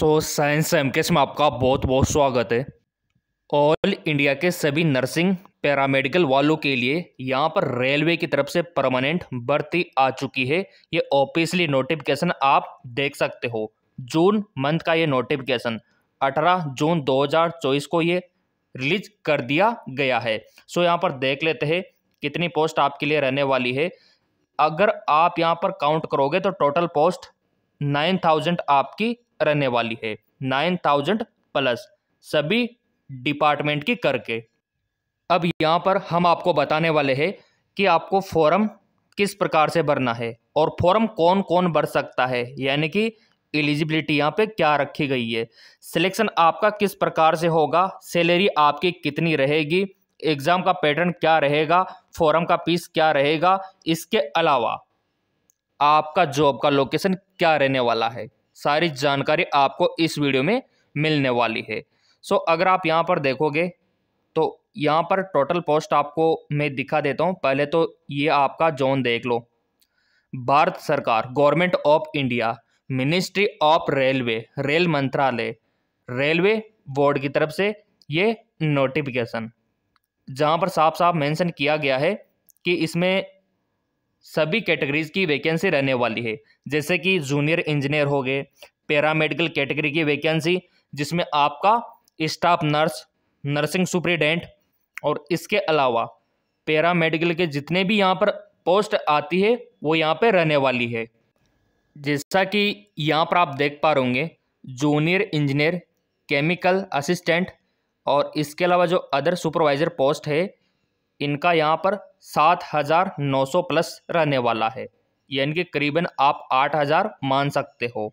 so science M case में आपका बहुत बहुत स्वागत है ऑल इंडिया के सभी नर्सिंग पैरामेडिकल वालों के लिए यहाँ पर रेलवे की तरफ से परमानेंट भर्ती आ चुकी है ये ऑफिशियली नोटिफिकेशन आप देख सकते हो जून मंथ का ये नोटिफिकेशन 18 जून 2024 को ये रिलीज कर दिया गया है सो यहाँ पर देख लेते हैं कितनी पोस्ट आपके लिए रहने वाली है अगर आप यहाँ पर काउंट करोगे तो टोटल पोस्ट नाइन थाउजेंड आपकी रहने वाली है नाइन थाउजेंड प्लस सभी डिपार्टमेंट की करके अब यहाँ पर हम आपको बताने वाले हैं कि आपको फॉर्म किस प्रकार से भरना है और फॉर्म कौन कौन भर सकता है यानी कि एलिजिबिलिटी यहाँ पे क्या रखी गई है सिलेक्शन आपका किस प्रकार से होगा सैलरी आपकी कितनी रहेगी एग्ज़ाम का पैटर्न क्या रहेगा फॉर्म का पीस क्या रहेगा इसके अलावा आपका जॉब का लोकेशन क्या रहने वाला है सारी जानकारी आपको इस वीडियो में मिलने वाली है सो so, अगर आप यहाँ पर देखोगे तो यहाँ पर टोटल पोस्ट आपको मैं दिखा देता हूँ पहले तो ये आपका जोन देख लो भारत सरकार government of India ministry of railway रेल मंत्रालय रेलवे बोर्ड की तरफ से ये नोटिफिकेशन जहाँ पर साफ साफ मेंशन किया गया है कि इसमें सभी कैटेगरीज की वैकेंसी रहने वाली है जैसे कि जूनियर इंजीनियर हो गए पैरामेडिकल कैटेगरी की वैकेंसी जिसमें आपका स्टाफ नर्स नर्सिंग सुप्रिटेंडेंट और इसके अलावा पैरामेडिकल के जितने भी यहाँ पर पोस्ट आती है वो यहाँ पर रहने वाली है जैसा कि यहाँ पर आप देख पा रहे जूनियर इंजीनियर केमिकल असिस्टेंट और इसके अलावा जो अदर सुपरवाइज़र पोस्ट है इनका यहाँ पर सात हज़ार नौ सौ प्लस रहने वाला है यानी कि करीबन आप आठ हज़ार मान सकते हो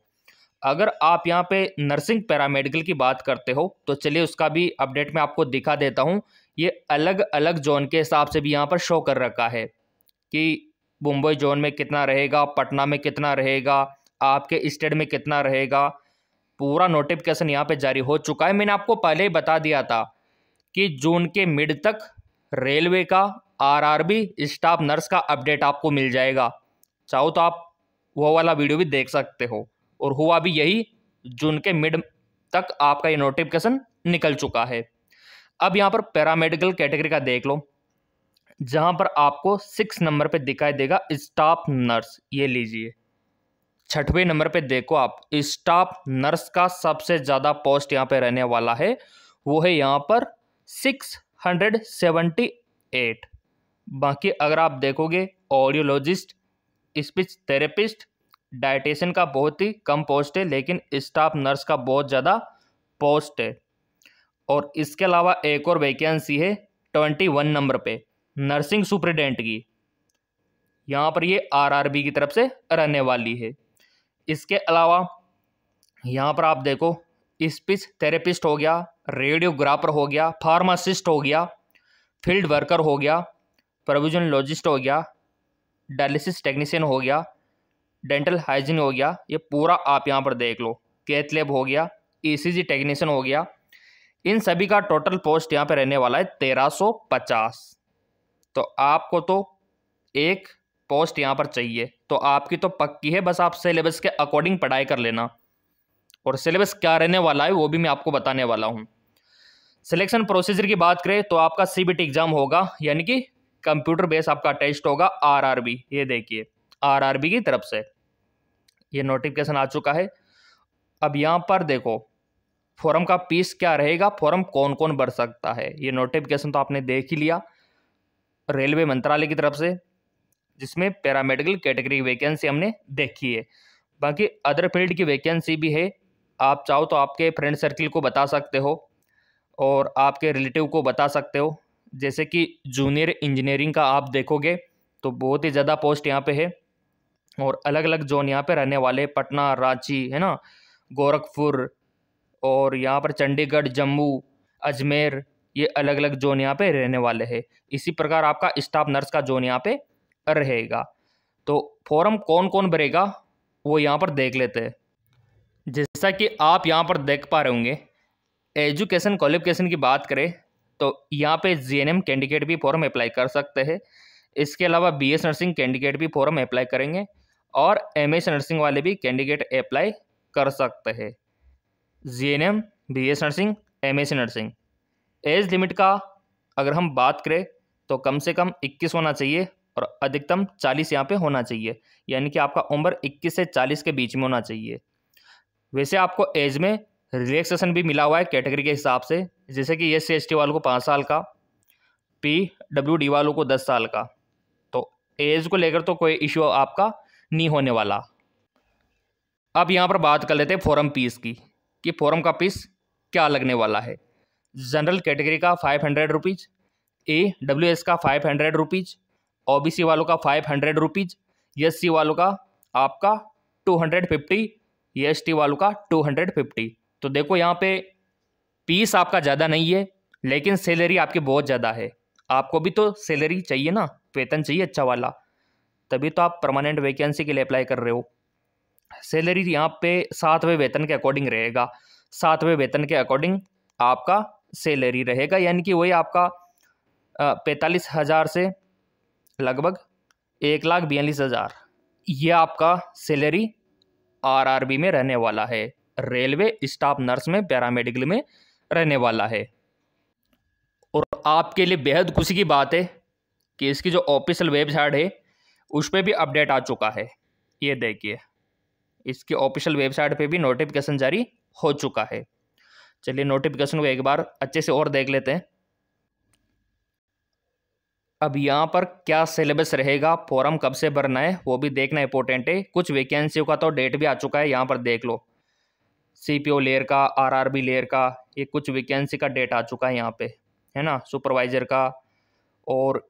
अगर आप यहाँ पे नर्सिंग पैरामेडिकल की बात करते हो तो चलिए उसका भी अपडेट मैं आपको दिखा देता हूँ ये अलग अलग जोन के हिसाब से भी यहाँ पर शो कर रखा है कि मुंबई जोन में कितना रहेगा पटना में कितना रहेगा आपके स्टेट में कितना रहेगा पूरा नोटिफिकेशन यहाँ पे जारी हो चुका है मैंने आपको पहले ही बता दिया था कि जून के मिड तक रेलवे का आरआरबी स्टाफ नर्स का अपडेट आपको मिल जाएगा चाहो तो आप वो वाला वीडियो भी देख सकते हो और हुआ भी यही जून के मिड तक आपका ये नोटिफिकेशन निकल चुका है अब यहाँ पर पैरामेडिकल कैटेगरी का देख लो जहाँ पर आपको सिक्स नंबर पे दिखाई देगा स्टाफ नर्स ये लीजिए छठवें नंबर पे देखो आप स्टाफ नर्स का सबसे ज़्यादा पोस्ट यहाँ पे रहने वाला है वो है यहाँ पर सिक्स हंड्रेड सेवेंटी एट बाकी अगर आप देखोगे ऑडियोलॉजिस्ट स्पीच थेरेपिस्ट डाइटेशन का बहुत ही कम पोस्ट है लेकिन स्टाफ नर्स का बहुत ज़्यादा पोस्ट है और इसके अलावा एक और वैकेंसी है ट्वेंटी वन नंबर पे नर्सिंग सुप्रिटेंडेंट की यहाँ पर ये आरआरबी की तरफ से रहने वाली है इसके अलावा यहाँ पर आप देखो स्पीच थेरेपिस्ट हो गया रेडियोग्राफर हो गया फार्मासिस्ट हो गया फील्ड वर्कर हो गया प्रोविजन लॉजिस्ट हो गया डायलिसिस टेक्नीशियन हो गया डेंटल हाइजीन हो गया ये पूरा आप यहाँ पर देख लो कैथलेब हो गया ईसीजी e टेक्नीशियन हो गया इन सभी का टोटल पोस्ट यहाँ पर रहने वाला है तेरह सौ पचास तो आपको तो एक पोस्ट यहाँ पर चाहिए तो आपकी तो पक्की है बस आप सिलेबस के अकॉर्डिंग पढ़ाई कर लेना और सिलेबस क्या रहने वाला है वो भी मैं आपको बताने वाला हूँ सिलेक्शन प्रोसीजर की बात करें तो आपका सी एग्ज़ाम होगा यानी कि कंप्यूटर बेस आपका टेस्ट होगा आरआरबी ये देखिए आरआरबी की तरफ से ये नोटिफिकेशन आ चुका है अब यहाँ पर देखो फॉर्म का पीस क्या रहेगा फॉर्म कौन कौन भर सकता है ये नोटिफिकेशन तो आपने देख ही लिया रेलवे मंत्रालय की तरफ से जिसमें पैरामेडिकल कैटेगरी वैकेंसी हमने देखी है बाकी अदर फील्ड की वैकेंसी भी है आप चाहो तो आपके फ्रेंड सर्किल को बता सकते हो और आपके रिलेटिव को बता सकते हो जैसे कि जूनियर इंजीनियरिंग का आप देखोगे तो बहुत ही ज़्यादा पोस्ट यहाँ पे है और अलग अलग जोन यहाँ पे रहने वाले पटना रांची है ना गोरखपुर और यहाँ पर चंडीगढ़ जम्मू अजमेर ये अलग अलग जोन यहाँ पे रहने वाले हैं इसी प्रकार आपका स्टाफ नर्स का जोन यहाँ पे रहेगा तो फॉर्म कौन कौन भरेगा वो यहाँ पर देख लेते हैं जैसा कि आप यहाँ पर देख पा रहे होंगे एजुकेशन क्वालिफिकेशन की बात करें तो यहाँ पे जीएनएम कैंडिडेट भी फॉर्म अप्लाई कर सकते हैं इसके अलावा बीएस नर्सिंग कैंडिडेट भी फॉर्म अप्लाई करेंगे और एमएस नर्सिंग वाले भी कैंडिडेट अप्लाई कर सकते हैं GNM BS nursing MS nursing age limit का अगर हम बात करें तो कम से कम 21 होना चाहिए और अधिकतम 40 यहाँ पे होना चाहिए यानी कि आपका उम्र 21 से 40 के बीच में होना चाहिए वैसे आपको एज में रिलैक्सेशन भी मिला हुआ है कैटेगरी के हिसाब से जैसे कि एस सी वालों को पाँच साल का पी डब्ल्यू डी वालों को दस साल का तो एज को लेकर तो कोई इशू आपका नहीं होने वाला अब यहाँ पर बात कर लेते हैं फॉरम पीस की कि फॉरम का पीस क्या लगने वाला है जनरल कैटेगरी का five hundred rupees E W S का five hundred rupees O B C वालों का five hundred rupees S C वालों का आपका two hundred fifty S T वालों का टू हंड्रेड फिफ्टी तो देखो यहाँ पे पीस आपका ज़्यादा नहीं है लेकिन सैलरी आपकी बहुत ज़्यादा है आपको भी तो सैलरी चाहिए ना वेतन चाहिए अच्छा वाला तभी तो आप परमानेंट वैकेंसी के लिए अप्लाई कर रहे हो सैलरी यहाँ पे सातवें वेतन के अकॉर्डिंग रहेगा सातवें वेतन के अकॉर्डिंग आपका सैलरी रहेगा यानी कि वही आपका पैंतालीस हज़ार से लगभग एक लाख बयालीस हज़ार ये आपका सैलरी आरआरबी में रहने वाला है रेलवे स्टाफ नर्स में पैरामेडिकल में रहने वाला है और आपके लिए बेहद खुशी की बात है कि इसकी जो ऑफिशियल वेबसाइट है उस पर भी अपडेट आ चुका है ये देखिए इसकी ऑफिशियल वेबसाइट पे भी नोटिफिकेशन जारी हो चुका है चलिए नोटिफिकेशन को एक बार अच्छे से और देख लेते हैं अब यहाँ पर क्या सिलेबस रहेगा फॉर्म कब से भरना है वो भी देखना इंपॉर्टेंट है कुछ वैकेंसियों का तो डेट भी आ चुका है यहाँ पर देख लो सी पी ओ लेयर का आर आर बी लेयर का ये कुछ वैकेंसी का डेट आ चुका है यहाँ पे है ना सुपरवाइज़र का और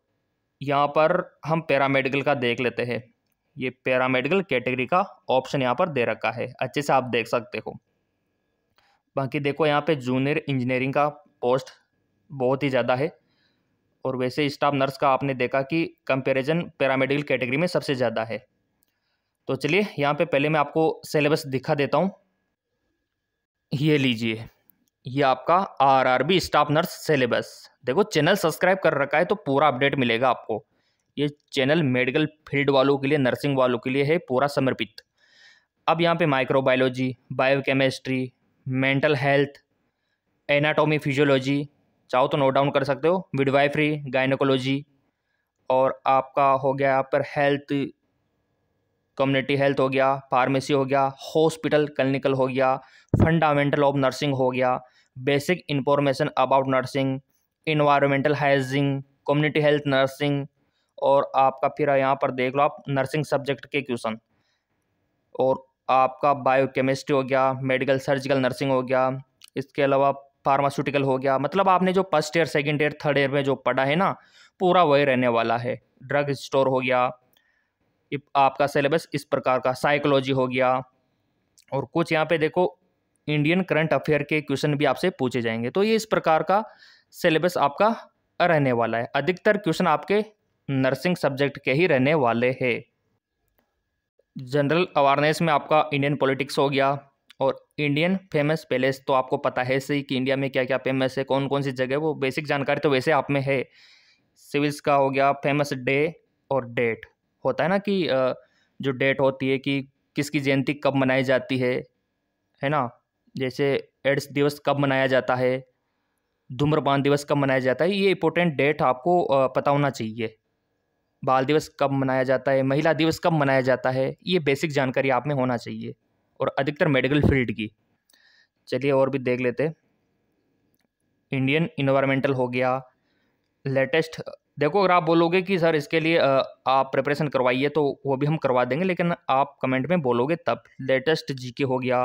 यहाँ पर हम पैरामेडिकल का देख लेते हैं ये पैरामेडिकल कैटेगरी का ऑप्शन यहाँ पर दे रखा है अच्छे से आप देख सकते हो बाकी देखो यहाँ पे जूनियर इंजीनियरिंग का पोस्ट बहुत ही ज़्यादा है और वैसे स्टाफ नर्स का आपने देखा कि कंपेरिजन पैरामेडिकल कैटेगरी में सबसे ज़्यादा है तो चलिए यहाँ पे पहले मैं आपको सिलेबस दिखा देता हूँ ये लीजिए ये आपका R R B staff nurse syllabus देखो चैनल सब्सक्राइब कर रखा है तो पूरा अपडेट मिलेगा आपको ये चैनल मेडिकल फील्ड वालों के लिए नर्सिंग वालों के लिए है पूरा समर्पित अब यहाँ पे microbiology biochemistry mental health anatomy physiology चाहो तो नोट डाउन कर सकते हो मिडवाइफरी गायनोकोलॉजी और आपका हो गया आप पर हेल्थ कम्युनिटी हेल्थ हो गया फार्मेसी हो गया हॉस्पिटल क्लिनिकल हो गया फंडामेंटल ऑफ नर्सिंग हो गया basic information about nursing environmental hygiene community health nursing और आपका फिर यहाँ पर देख लो आप नर्सिंग सब्जेक्ट के क्वेश्चन और आपका बायोकेमिस्ट्री हो गया मेडिकल सर्जिकल नर्सिंग हो गया इसके अलावा फार्मास्यूटिकल हो गया मतलब आपने जो first year second year third year में जो पढ़ा है ना पूरा वही रहने वाला है ड्रग स्टोर हो गया आपका सिलेबस इस प्रकार का साइकोलॉजी हो गया और कुछ यहाँ पे देखो इंडियन करंट अफेयर के क्वेश्चन भी आपसे पूछे जाएंगे तो ये इस प्रकार का सिलेबस आपका रहने वाला है अधिकतर क्वेश्चन आपके नर्सिंग सब्जेक्ट के ही रहने वाले हैं जनरल अवेयरनेस में आपका इंडियन पॉलिटिक्स हो गया और इंडियन फेमस पैलेस तो आपको पता है सही कि इंडिया में क्या क्या फेमस है कौन कौन सी जगह वो बेसिक जानकारी तो वैसे आप में है सिविल्स का हो गया फेमस डे और डेट होता है ना कि जो डेट होती है कि किसकी जयंती कब मनाई जाती है है ना जैसे एड्स दिवस कब मनाया जाता है धूम्रपान दिवस कब मनाया जाता है ये इंपॉर्टेंट डेट आपको पता होना चाहिए बाल दिवस कब मनाया जाता है महिला दिवस कब मनाया जाता है ये बेसिक जानकारी आप में होना चाहिए और अधिकतर मेडिकल फील्ड की चलिए और भी देख लेते इंडियन इन्वायरमेंटल हो गया लेटेस्ट देखो अगर आप बोलोगे कि सर इसके लिए आप प्रिपरेशन करवाइए तो वो भी हम करवा देंगे लेकिन आप कमेंट में बोलोगे तब लेटेस्ट जीके हो गया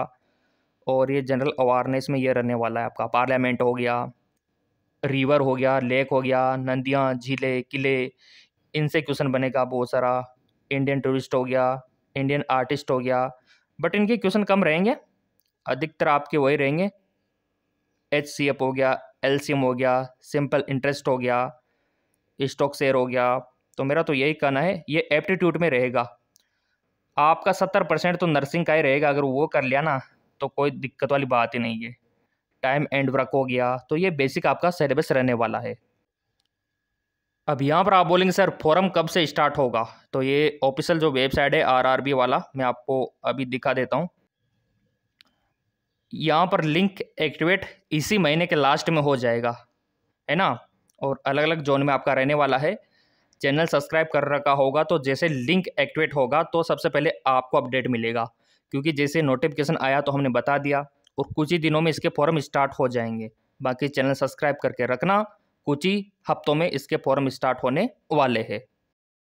और ये जनरल अवारनेस में ये रहने वाला है आपका पार्लियामेंट हो गया रिवर हो गया लेक हो गया नदियाँ झीले किले इनसे क्वेश्चन बनेगा बहुत सारा इंडियन टूरिस्ट हो गया इंडियन आर्टिस्ट हो गया बट इनके क्वेश्चन कम रहेंगे अधिकतर आपके वही रहेंगे एच सी एफ हो गया एलसीम हो गया सिंपल इंटरेस्ट हो गया स्टॉक शेयर हो गया तो मेरा तो यही कहना है ये एप्टीट्यूड में रहेगा आपका सत्तर परसेंट तो नर्सिंग का ही रहेगा अगर वो कर लिया ना तो कोई दिक्कत वाली बात ही नहीं है टाइम एंड वर्क हो गया तो ये बेसिक आपका सिलेबस रहने वाला है अब यहाँ पर आप बोलेंगे सर फॉरम कब से स्टार्ट होगा तो ये ऑफिशियल जो वेबसाइट है आरआरबी वाला मैं आपको अभी दिखा देता हूँ यहाँ पर लिंक एक्टिवेट इसी महीने के लास्ट में हो जाएगा है ना और अलग अलग जोन में आपका रहने वाला है चैनल सब्सक्राइब कर रखा होगा तो जैसे लिंक एक्टिवेट होगा तो सबसे पहले आपको अपडेट मिलेगा क्योंकि जैसे नोटिफिकेशन आया तो हमने बता दिया और कुछ ही दिनों में इसके फॉर्म स्टार्ट हो जाएंगे बाकी चैनल सब्सक्राइब करके रखना कुछ ही हफ्तों में इसके फॉर्म स्टार्ट होने वाले हैं